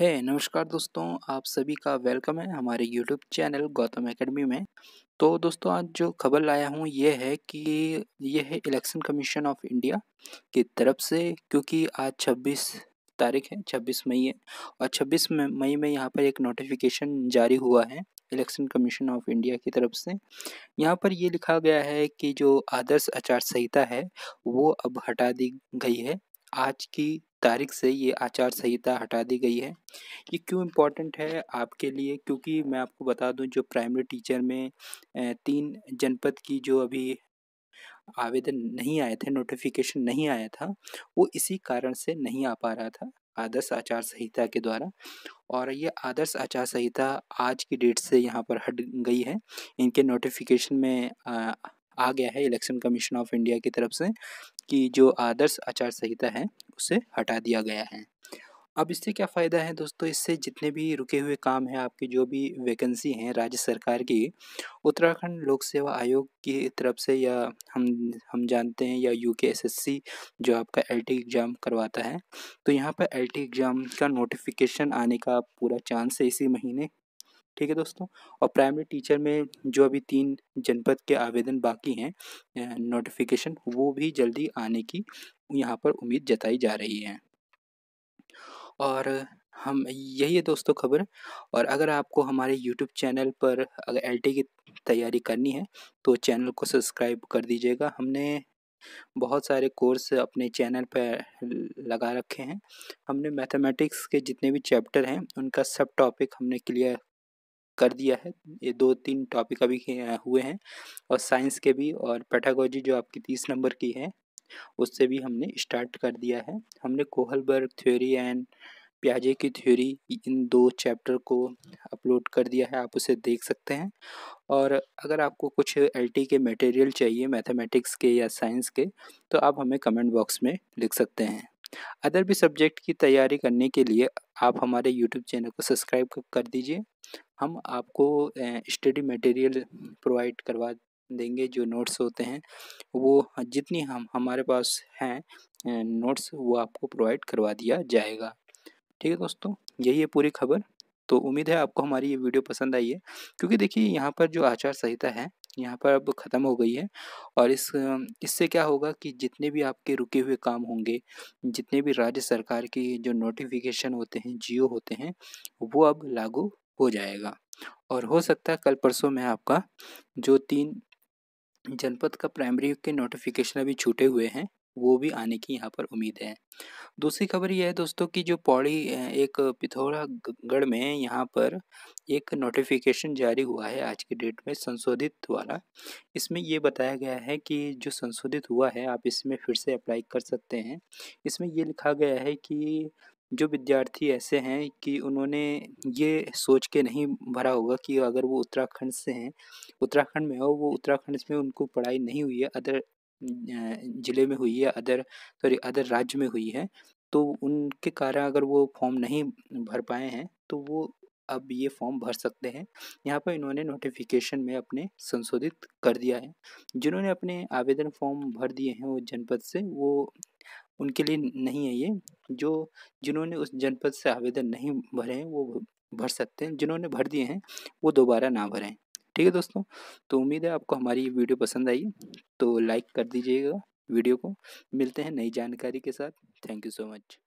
है hey, नमस्कार दोस्तों आप सभी का वेलकम है हमारे यूट्यूब चैनल गौतम एकेडमी में तो दोस्तों आज जो खबर लाया हूँ ये है कि ये है इलेक्शन कमीशन ऑफ इंडिया की तरफ से क्योंकि आज 26 तारीख है 26 मई है और 26 मई में यहाँ पर एक नोटिफिकेशन जारी हुआ है इलेक्शन कमीशन ऑफ इंडिया की तरफ से यहाँ पर ये लिखा गया है कि जो आदर्श आचार संहिता है वो अब हटा दी गई है आज की तारीख से ये आचार संहिता हटा दी गई है ये क्यों इम्पोर्टेंट है आपके लिए क्योंकि मैं आपको बता दूं जो प्राइमरी टीचर में तीन जनपद की जो अभी आवेदन नहीं आए थे नोटिफिकेशन नहीं आया था वो इसी कारण से नहीं आ पा रहा था आदर्श आचार संहिता के द्वारा और ये आदर्श आचार संहिता आज की डेट से यहाँ पर हट गई है इनके नोटिफिकेशन में आ गया है इलेक्शन कमीशन ऑफ इंडिया की तरफ से कि जो आदर्श आचार संहिता है उसे हटा दिया गया है अब इससे क्या फ़ायदा है दोस्तों इससे जितने भी रुके हुए काम हैं आपकी जो भी वैकेंसी हैं राज्य सरकार की उत्तराखंड लोक सेवा आयोग की तरफ से या हम हम जानते हैं या यू के एस एस सी जो आपका एल टी एग्ज़ाम करवाता है तो यहाँ पर एल टी एग्ज़ाम का नोटिफिकेशन आने का पूरा चांस है इसी महीने ठीक है दोस्तों और प्राइमरी टीचर में जो अभी तीन जनपद के आवेदन बाकी हैं नोटिफिकेशन वो भी जल्दी आने की यहाँ पर उम्मीद जताई जा रही है और हम यही है दोस्तों खबर और अगर आपको हमारे यूट्यूब चैनल पर अगर एल की तैयारी करनी है तो चैनल को सब्सक्राइब कर दीजिएगा हमने बहुत सारे कोर्स अपने चैनल पर लगा रखे हैं हमने मैथमेटिक्स के जितने भी चैप्टर हैं उनका सब टॉपिक हमने क्लियर कर दिया है ये दो तीन टॉपिक अभी हुए हैं और साइंस के भी और पैटागोजी जो आपकी तीस नंबर की है उससे भी हमने स्टार्ट कर दिया है हमने कोहलबर्ग थ्योरी एंड प्याजे की थ्योरी इन दो चैप्टर को अपलोड कर दिया है आप उसे देख सकते हैं और अगर आपको कुछ एल के मटेरियल चाहिए मैथमेटिक्स के या साइंस के तो आप हमें कमेंट बॉक्स में लिख सकते हैं अदर भी सब्जेक्ट की तैयारी करने के लिए आप हमारे यूट्यूब चैनल को सब्सक्राइब कर दीजिए हम आपको स्टडी मटेरियल प्रोवाइड करवा देंगे जो नोट्स होते हैं वो जितनी हम हमारे पास हैं नोट्स वो आपको प्रोवाइड करवा दिया जाएगा ठीक है दोस्तों यही है पूरी खबर तो उम्मीद है आपको हमारी ये वीडियो पसंद आई है क्योंकि देखिए यहाँ पर जो आचार संहिता है यहाँ पर अब ख़त्म हो गई है और इस इससे क्या होगा कि जितने भी आपके रुके हुए काम होंगे जितने भी राज्य सरकार की जो नोटिफिकेशन होते हैं जियो होते हैं वो अब लागू हो जाएगा और हो सकता है कल परसों में आपका जो तीन जनपद का प्राइमरी के नोटिफिकेशन अभी छूटे हुए हैं वो भी आने की यहाँ पर उम्मीद है दूसरी खबर यह है दोस्तों कि जो पौड़ी एक पिथौरागढ़ में यहाँ पर एक नोटिफिकेशन जारी हुआ है आज के डेट में संशोधित वाला इसमें ये बताया गया है कि जो संशोधित हुआ है आप इसमें फिर से अप्लाई कर सकते हैं इसमें ये लिखा गया है कि जो विद्यार्थी ऐसे हैं कि उन्होंने ये सोच के नहीं भरा होगा कि अगर वो उत्तराखंड से हैं उत्तराखंड में हो वो उत्तराखंड में उनको पढ़ाई नहीं हुई है अदर ज़िले में हुई है अदर सॉरी अदर राज्य में हुई है तो उनके कारण अगर वो फॉर्म नहीं भर पाए हैं तो वो अब ये फॉर्म भर सकते हैं यहाँ पर इन्होंने नोटिफिकेशन में अपने संशोधित कर दिया है जिन्होंने अपने आवेदन फॉर्म भर दिए हैं वो जनपद से वो उनके लिए नहीं है ये जो जिन्होंने उस जनपद से आवेदन नहीं भरे हैं वो भर सकते हैं जिन्होंने भर दिए हैं वो दोबारा ना भरें ठीक है दोस्तों तो उम्मीद है आपको हमारी वीडियो पसंद आई तो लाइक कर दीजिएगा वीडियो को मिलते हैं नई जानकारी के साथ थैंक यू सो मच